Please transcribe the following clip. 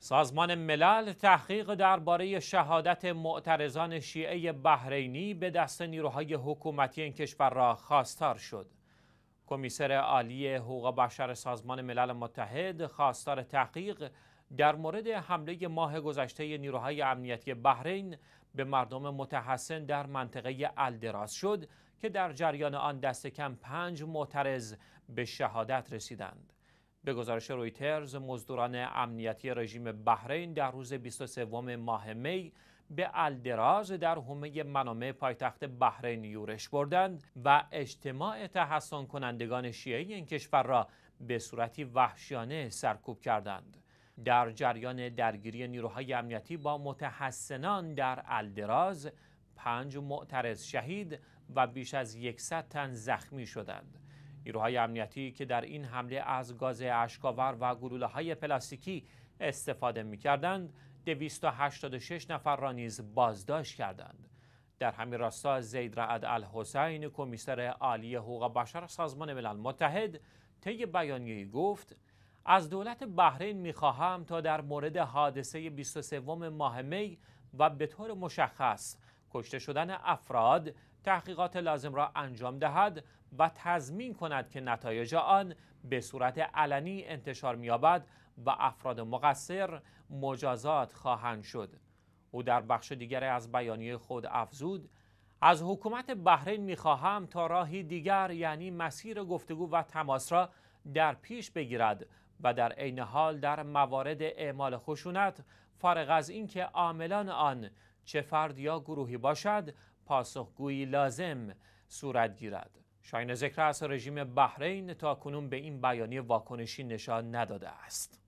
سازمان ملل تحقیق درباره شهادت معترضان شیعه بحرینی به دست نیروهای حکومتی این کشور را خواستار شد. کمیسر عالی حقوق بشر سازمان ملل متحد خواستار تحقیق در مورد حمله ماه گذشته نیروهای امنیتی بحرین به مردم متحسن در منطقه الدراز شد که در جریان آن دست کم پنج معترض به شهادت رسیدند. به گزارش رویترز مزدوران امنیتی رژیم بحرین در روز 23 ماه می به الدراز در حومه منامه پایتخت بحرین یورش بردند و اجتماع تحسن کنندگان شیعه این کشور را به صورتی وحشیانه سرکوب کردند در جریان درگیری نیروهای امنیتی با متحسنان در الدراز پنج معترض شهید و بیش از یکصد تن زخمی شدند نیروهای امنیتی که در این حمله از گاز اشکاور و گلوله های پلاستیکی استفاده می کردند 286 نفر را نیز بازداشت کردند در همین راستا زید رعد الحسین کمیسر عالی حقوق بشر سازمان ملل متحد طی بیانیه گفت از دولت بحرین میخواهم تا در مورد حادثه 23 ماه می و به طور مشخص کشته شدن افراد تحقیقات لازم را انجام دهد و تضمین کند که نتایج آن به صورت علنی انتشار می‌یابد و افراد مقصر مجازات خواهند شد او در بخش دیگری از بیانیه خود افزود از حکومت بحرین میخواهم تا راهی دیگر یعنی مسیر گفتگو و تماس را در پیش بگیرد و در عین حال در موارد اعمال خشونت فارغ از اینکه عاملان آن چه فرد یا گروهی باشد پاسخگویی لازم صورت گیرد شاین ذکر است رژیم بحرین تا کنون به این بیانیه واکنشی نشان نداده است